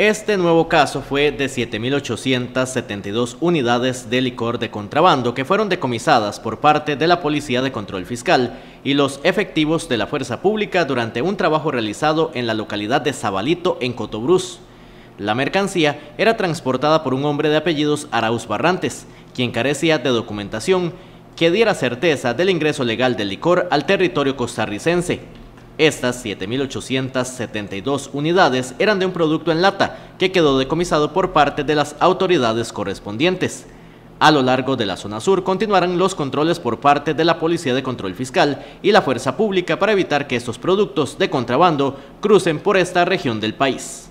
Este nuevo caso fue de 7.872 unidades de licor de contrabando que fueron decomisadas por parte de la Policía de Control Fiscal y los efectivos de la Fuerza Pública durante un trabajo realizado en la localidad de Zabalito, en Cotobruz. La mercancía era transportada por un hombre de apellidos Arauz Barrantes, quien carecía de documentación que diera certeza del ingreso legal del licor al territorio costarricense. Estas 7.872 unidades eran de un producto en lata que quedó decomisado por parte de las autoridades correspondientes. A lo largo de la zona sur continuarán los controles por parte de la Policía de Control Fiscal y la Fuerza Pública para evitar que estos productos de contrabando crucen por esta región del país.